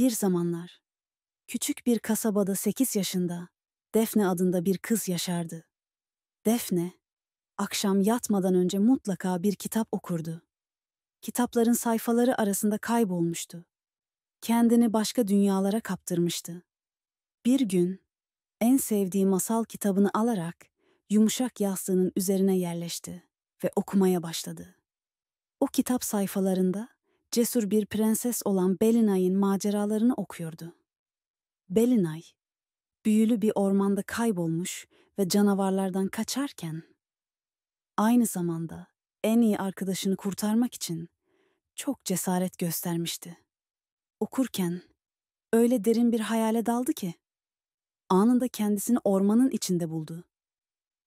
Bir zamanlar, küçük bir kasabada sekiz yaşında Defne adında bir kız yaşardı. Defne, akşam yatmadan önce mutlaka bir kitap okurdu. Kitapların sayfaları arasında kaybolmuştu. Kendini başka dünyalara kaptırmıştı. Bir gün, en sevdiği masal kitabını alarak yumuşak yastığının üzerine yerleşti ve okumaya başladı. O kitap sayfalarında cesur bir prenses olan Belinay'ın maceralarını okuyordu. Belinay, büyülü bir ormanda kaybolmuş ve canavarlardan kaçarken, aynı zamanda en iyi arkadaşını kurtarmak için çok cesaret göstermişti. Okurken öyle derin bir hayale daldı ki, anında kendisini ormanın içinde buldu.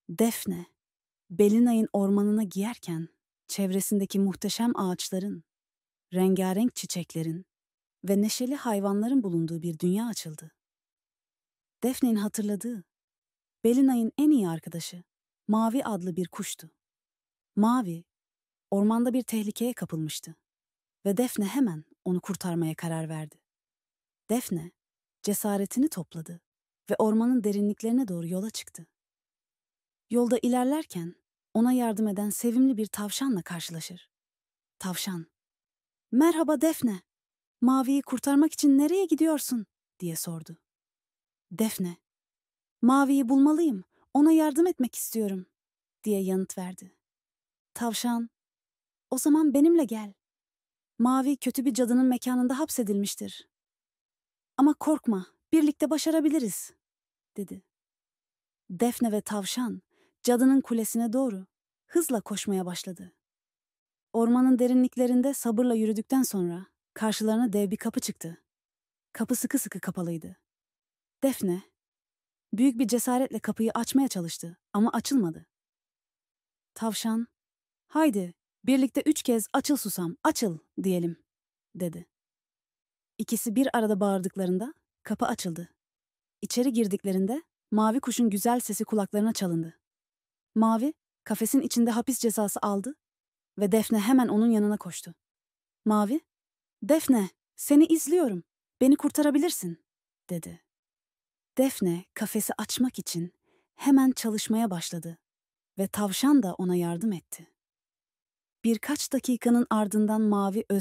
Defne, Belinay'ın ormanına giyerken çevresindeki muhteşem ağaçların rengarenk çiçeklerin ve neşeli hayvanların bulunduğu bir dünya açıldı. Defne'nin hatırladığı, Belina'nın en iyi arkadaşı, Mavi adlı bir kuştu. Mavi, ormanda bir tehlikeye kapılmıştı ve Defne hemen onu kurtarmaya karar verdi. Defne, cesaretini topladı ve ormanın derinliklerine doğru yola çıktı. Yolda ilerlerken ona yardım eden sevimli bir tavşanla karşılaşır. Tavşan, ''Merhaba Defne, Mavi'yi kurtarmak için nereye gidiyorsun?'' diye sordu. Defne, ''Mavi'yi bulmalıyım, ona yardım etmek istiyorum.'' diye yanıt verdi. Tavşan, ''O zaman benimle gel. Mavi kötü bir cadının mekanında hapsedilmiştir. Ama korkma, birlikte başarabiliriz.'' dedi. Defne ve tavşan cadının kulesine doğru hızla koşmaya başladı. Ormanın derinliklerinde sabırla yürüdükten sonra karşılarına dev bir kapı çıktı. Kapı sıkı sıkı kapalıydı. Defne, büyük bir cesaretle kapıyı açmaya çalıştı ama açılmadı. Tavşan, haydi birlikte üç kez açıl susam, açıl diyelim, dedi. İkisi bir arada bağırdıklarında kapı açıldı. İçeri girdiklerinde mavi kuşun güzel sesi kulaklarına çalındı. Mavi, kafesin içinde hapis cezası aldı ve Defne hemen onun yanına koştu. Mavi, Defne, seni izliyorum. Beni kurtarabilirsin, dedi. Defne kafesi açmak için hemen çalışmaya başladı ve tavşan da ona yardım etti. Birkaç dakikanın ardından Mavi özgür